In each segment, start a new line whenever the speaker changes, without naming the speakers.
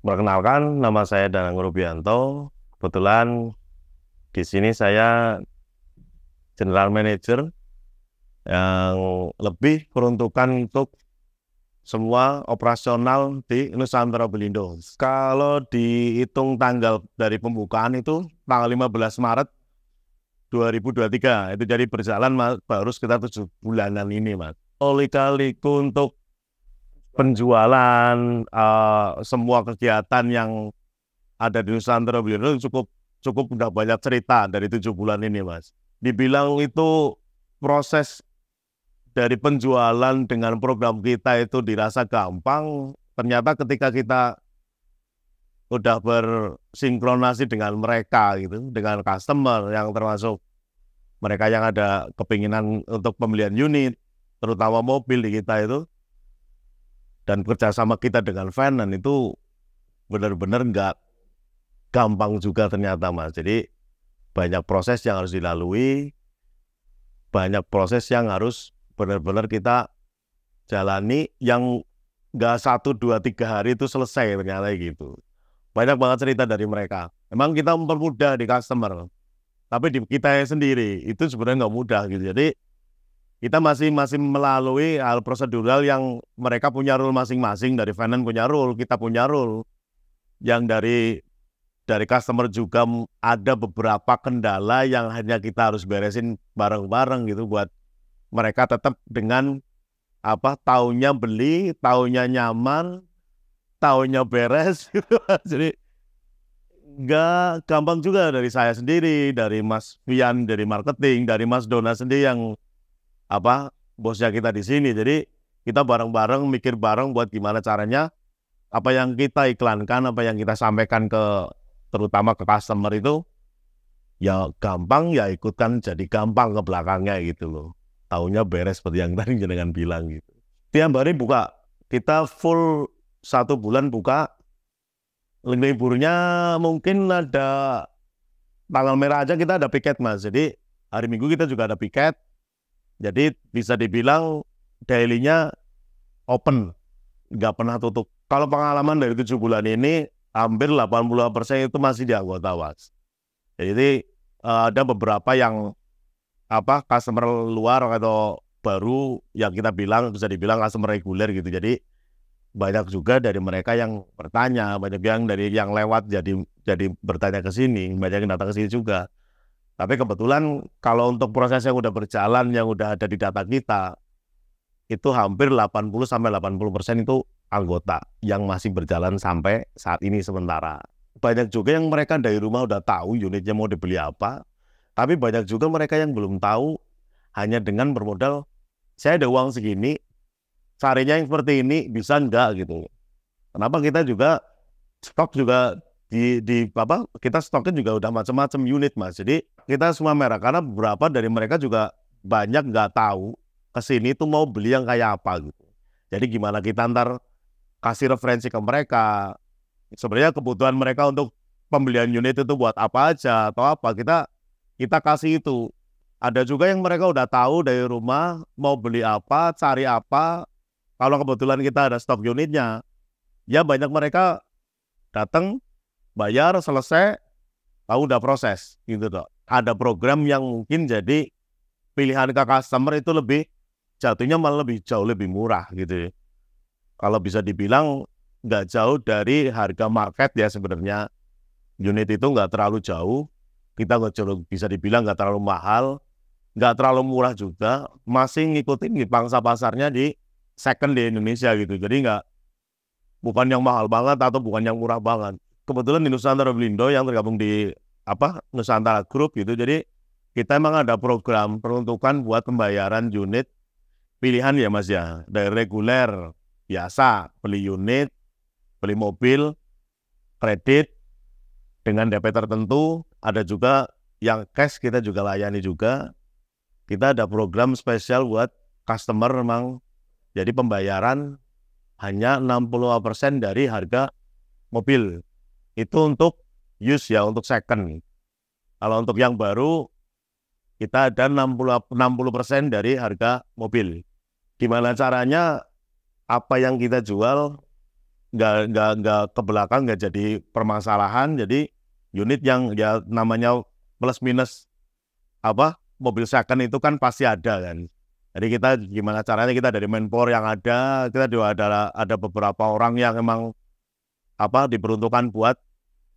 Perkenalkan, nama saya Danang Rubianto. Kebetulan di sini saya general manager yang lebih peruntukan untuk semua operasional di Nusantara Belindo. Kalau dihitung tanggal dari pembukaan itu tanggal 15 Maret 2023, itu jadi berjalan baru sekitar tujuh bulanan ini mas. Oleh kali untuk penjualan uh, semua kegiatan yang ada di Nusantara beliau cukup cukup udah banyak cerita dari tujuh bulan ini mas. Dibilang itu proses dari penjualan dengan program kita itu dirasa gampang, ternyata ketika kita udah bersinkronasi dengan mereka gitu, dengan customer yang termasuk mereka yang ada kepinginan untuk pembelian unit, terutama mobil di kita itu, dan kerjasama kita dengan Venom itu benar-benar nggak gampang juga ternyata mas. Jadi banyak proses yang harus dilalui, banyak proses yang harus benar-benar kita jalani yang nggak satu dua tiga hari itu selesai ternyata gitu. Banyak banget cerita dari mereka. Emang kita mempermudah di customer, tapi di kita sendiri itu sebenarnya nggak mudah gitu. Jadi kita masih masih melalui hal eh, prosedural yang mereka punya rule masing-masing dari finance punya rule, kita punya rule. Yang dari dari customer juga ada beberapa kendala yang hanya kita harus beresin bareng-bareng gitu buat mereka tetap dengan apa taunya beli, taunya nyaman, taunya beres gitu. Jadi nggak gampang juga dari saya sendiri, dari Mas Fian, dari marketing, dari Mas Dona sendiri yang apa bosnya kita di sini. Jadi kita bareng-bareng mikir bareng buat gimana caranya apa yang kita iklankan, apa yang kita sampaikan ke terutama ke customer itu ya gampang ya ikutkan jadi gampang ke belakangnya gitu loh. Tahunya beres seperti yang tadi jenengan bilang gitu. Tiap hari buka, kita full satu bulan buka. Liburnya mungkin ada tanggal merah aja kita ada piket mas. Jadi hari Minggu kita juga ada piket, jadi bisa dibilang dailynya open, nggak pernah tutup. Kalau pengalaman dari tujuh bulan ini, hampir 80% itu masih di anggota WAS. Jadi eh, ada beberapa yang apa customer luar atau baru yang kita bilang bisa dibilang customer reguler gitu. Jadi banyak juga dari mereka yang bertanya, banyak yang dari yang lewat jadi jadi bertanya ke sini, banyak yang datang ke sini juga. Tapi kebetulan kalau untuk proses yang udah berjalan, yang udah ada di data kita, itu hampir 80 80 itu anggota yang masih berjalan sampai saat ini sementara. Banyak juga yang mereka dari rumah udah tahu unitnya mau dibeli apa, tapi banyak juga mereka yang belum tahu hanya dengan bermodal saya ada uang segini, carinya yang seperti ini bisa enggak gitu. Kenapa kita juga stok juga di di apa kita stokin juga udah macam-macam unit mas jadi kita semua merah karena beberapa dari mereka juga banyak nggak tahu kesini tuh mau beli yang kayak apa gitu jadi gimana kita ntar kasih referensi ke mereka sebenarnya kebutuhan mereka untuk pembelian unit itu buat apa aja atau apa kita kita kasih itu ada juga yang mereka udah tahu dari rumah mau beli apa cari apa kalau kebetulan kita ada stok unitnya ya banyak mereka datang bayar selesai tahu udah proses gitu dok ada program yang mungkin jadi pilihan ke customer itu lebih jatuhnya malah lebih jauh lebih murah gitu ya. kalau bisa dibilang nggak jauh dari harga market ya sebenarnya unit itu nggak terlalu jauh kita nggak jauh bisa dibilang nggak terlalu mahal nggak terlalu murah juga masih ngikutin pangsa pasarnya di second di Indonesia gitu jadi nggak bukan yang mahal banget atau bukan yang murah banget kebetulan di Nusantara Belindo yang tergabung di apa Nusantara Group gitu. Jadi kita emang ada program peruntukan buat pembayaran unit pilihan ya Mas ya. Dari reguler biasa beli unit, beli mobil, kredit dengan DP tertentu, ada juga yang cash kita juga layani juga. Kita ada program spesial buat customer memang jadi pembayaran hanya 60% dari harga mobil itu untuk use ya untuk second. Kalau untuk yang baru kita ada 60 60% dari harga mobil. Gimana caranya apa yang kita jual nggak nggak nggak ke belakang nggak jadi permasalahan jadi unit yang ya namanya plus minus apa mobil second itu kan pasti ada kan jadi kita gimana caranya kita dari menpor yang ada kita juga ada ada beberapa orang yang emang apa diperuntukkan buat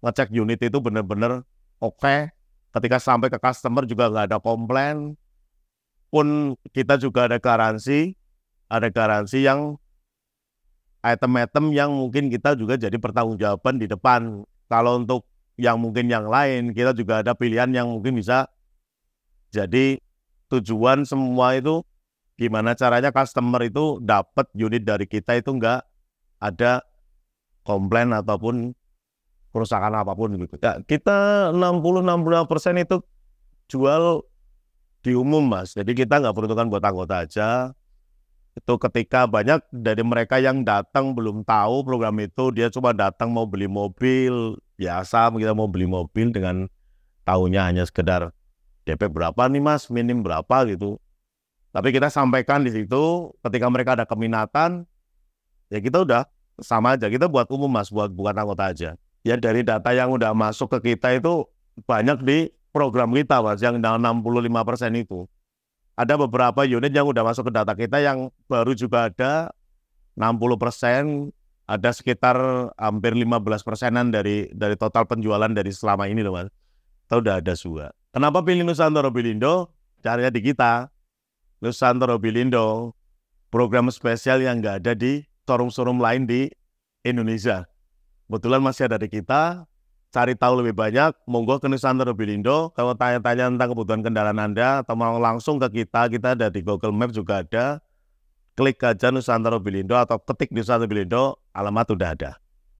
ngecek unit itu benar-benar oke. Okay. Ketika sampai ke customer juga nggak ada komplain. Pun kita juga ada garansi, ada garansi yang item-item yang mungkin kita juga jadi pertanggungjawaban di depan. Kalau untuk yang mungkin yang lain, kita juga ada pilihan yang mungkin bisa jadi tujuan semua itu gimana caranya customer itu dapat unit dari kita itu nggak ada komplain ataupun kerusakan apapun gitu. Ya, kita 60-65 persen itu jual di umum mas. Jadi kita nggak peruntukan buat anggota aja. Itu ketika banyak dari mereka yang datang belum tahu program itu, dia cuma datang mau beli mobil, biasa kita mau beli mobil dengan tahunya hanya sekedar DP berapa nih mas, minim berapa gitu. Tapi kita sampaikan di situ, ketika mereka ada keminatan, ya kita udah sama aja. Kita buat umum mas, buat bukan anggota aja ya dari data yang udah masuk ke kita itu banyak di program kita mas yang 65 persen itu ada beberapa unit yang udah masuk ke data kita yang baru juga ada 60 persen, ada sekitar hampir 15 persenan dari dari total penjualan dari selama ini loh mas. Tahu udah ada juga. Kenapa pilih Nusantara Bilindo? Caranya di kita. Nusantara Bilindo, program spesial yang nggak ada di showroom-showroom lain di Indonesia. Kebetulan masih ada di kita. Cari tahu lebih banyak, monggo ke Nusantara Bilindo. Kalau tanya-tanya tentang kebutuhan kendaraan Anda atau mau langsung ke kita, kita ada di Google Map juga ada. Klik aja Nusantara Bilindo atau ketik Nusantara Bilindo, alamat sudah ada.